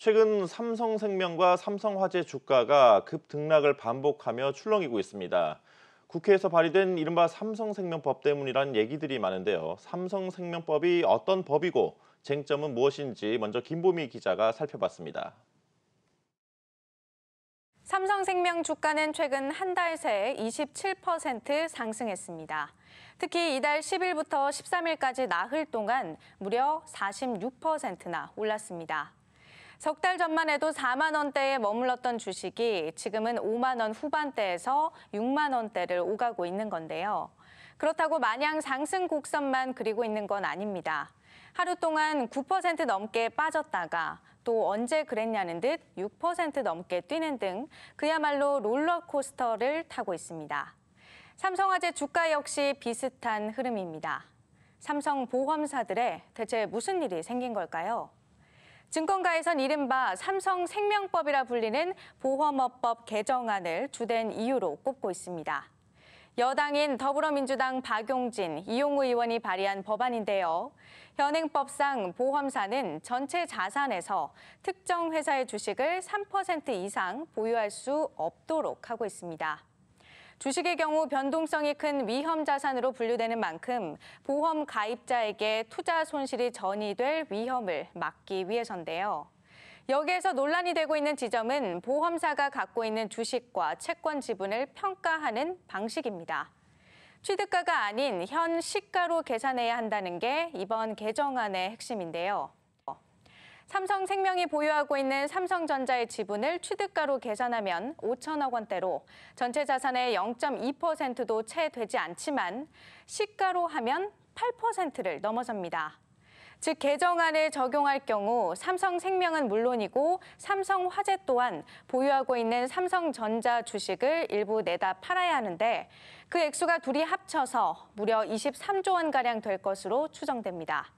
최근 삼성생명과 삼성화재 주가가 급등락을 반복하며 출렁이고 있습니다. 국회에서 발의된 이른바 삼성생명법 때문이란 얘기들이 많은데요. 삼성생명법이 어떤 법이고 쟁점은 무엇인지 먼저 김보미 기자가 살펴봤습니다. 삼성생명 주가는 최근 한 달 새 27% 상승했습니다. 특히 이달 10일부터 13일까지 나흘 동안 무려 46%나 올랐습니다. 석달 전만 해도 4만 원대에 머물렀던 주식이 지금은 5만 원 후반대에서 6만 원대를 오가고 있는 건데요. 그렇다고 마냥 상승 곡선만 그리고 있는 건 아닙니다. 하루 동안 9% 넘게 빠졌다가 또 언제 그랬냐는 듯 6% 넘게 뛰는 등 그야말로 롤러코스터를 타고 있습니다. 삼성화재 주가 역시 비슷한 흐름입니다. 삼성 보험사들의 대체 무슨 일이 생긴 걸까요? 증권가에선 이른바 삼성생명법이라 불리는 보험업법 개정안을 주된 이유로 꼽고 있습니다. 여당인 더불어민주당 박용진, 이용우 의원이 발의한 법안인데요. 현행법상 보험사는 전체 자산에서 특정 회사의 주식을 3% 이상 보유할 수 없도록 하고 있습니다. 주식의 경우 변동성이 큰 위험 자산으로 분류되는 만큼 보험 가입자에게 투자 손실이 전이될 위험을 막기 위해서인데요. 여기에서 논란이 되고 있는 지점은 보험사가 갖고 있는 주식과 채권 지분을 평가하는 방식입니다. 취득가가 아닌 현 시가로 계산해야 한다는 게 이번 개정안의 핵심인데요. 삼성생명이 보유하고 있는 삼성전자의 지분을 취득가로 계산하면 5천억 원대로 전체 자산의 0.2%도 채 되지 않지만 시가로 하면 8%를 넘어섭니다. 즉 개정안을 적용할 경우 삼성생명은 물론이고 삼성화재 또한 보유하고 있는 삼성전자 주식을 일부 내다 팔아야 하는데 그 액수가 둘이 합쳐서 무려 23조 원가량 될 것으로 추정됩니다.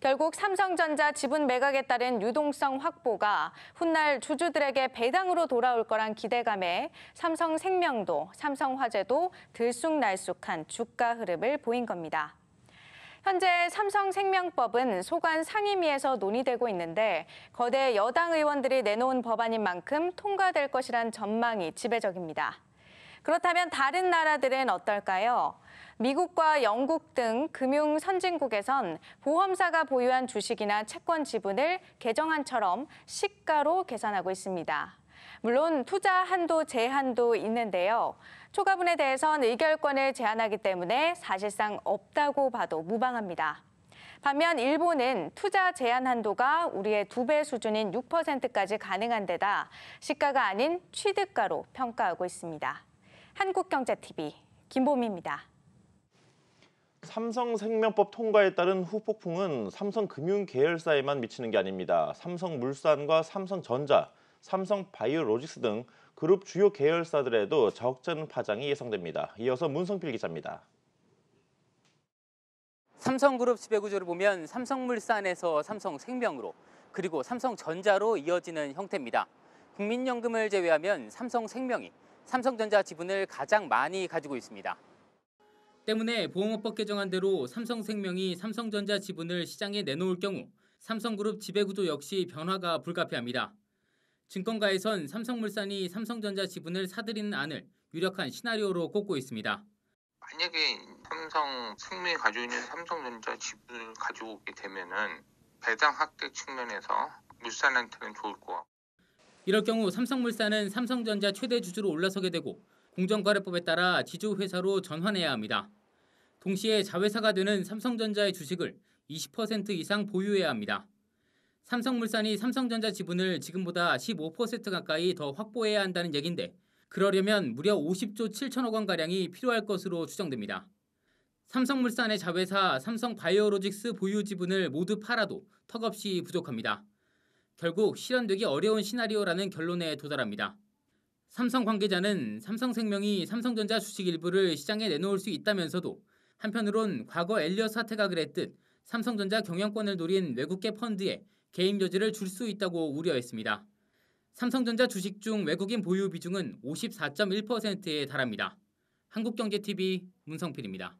결국 삼성전자 지분 매각에 따른 유동성 확보가 훗날 주주들에게 배당으로 돌아올 거란 기대감에 삼성생명도 삼성화재도 들쑥날쑥한 주가 흐름을 보인 겁니다. 현재 삼성생명법은 소관 상임위에서 논의되고 있는데 거대 여당 의원들이 내놓은 법안인 만큼 통과될 것이란 전망이 지배적입니다. 그렇다면 다른 나라들은 어떨까요? 미국과 영국 등 금융 선진국에선 보험사가 보유한 주식이나 채권 지분을 개정안처럼 시가로 계산하고 있습니다. 물론 투자 한도 제한도 있는데요. 초과분에 대해선 의결권을 제한하기 때문에 사실상 없다고 봐도 무방합니다. 반면 일본은 투자 제한 한도가 우리의 두 배 수준인 6%까지 가능한 데다 시가가 아닌 취득가로 평가하고 있습니다. 한국경제TV 김보미입니다. 삼성생명법 통과에 따른 후폭풍은 삼성금융계열사에만 미치는 게 아닙니다. 삼성물산과 삼성전자, 삼성바이오로직스 등 그룹 주요 계열사들에도 적잖은 파장이 예상됩니다. 이어서 문성필 기자입니다. 삼성그룹 지배구조를 보면 삼성물산에서 삼성생명으로 그리고 삼성전자로 이어지는 형태입니다. 국민연금을 제외하면 삼성생명이 삼성전자 지분을 가장 많이 가지고 있습니다. 때문에 보험업법 개정안대로 삼성생명이 삼성전자 지분을 시장에 내놓을 경우 삼성그룹 지배구조 역시 변화가 불가피합니다. 증권가에선 삼성물산이 삼성전자 지분을 사들이는 안을 유력한 시나리오로 꼽고 있습니다. 만약에 삼성 생명이 가지고 있는 삼성전자 지분을 가지고 오게 되면은 배당 확대 측면에서 물산한테는 좋을 것 같고 이럴 경우 삼성물산은 삼성전자 최대 주주로 올라서게 되고 공정거래법에 따라 지주회사로 전환해야 합니다. 동시에 자회사가 되는 삼성전자의 주식을 20% 이상 보유해야 합니다. 삼성물산이 삼성전자 지분을 지금보다 15% 가까이 더 확보해야 한다는 얘긴데 그러려면 무려 50조 7천억 원가량이 필요할 것으로 추정됩니다. 삼성물산의 자회사 삼성바이오로직스 보유 지분을 모두 팔아도 턱없이 부족합니다. 결국 실현되기 어려운 시나리오라는 결론에 도달합니다. 삼성 관계자는 삼성생명이 삼성전자 주식 일부를 시장에 내놓을 수 있다면서도 한편으론 과거 엘리엇 사태가 그랬듯 삼성전자 경영권을 노린 외국계 펀드에 개입 여지를 줄 수 있다고 우려했습니다. 삼성전자 주식 중 외국인 보유 비중은 54.1%에 달합니다. 한국경제TV 문성필입니다.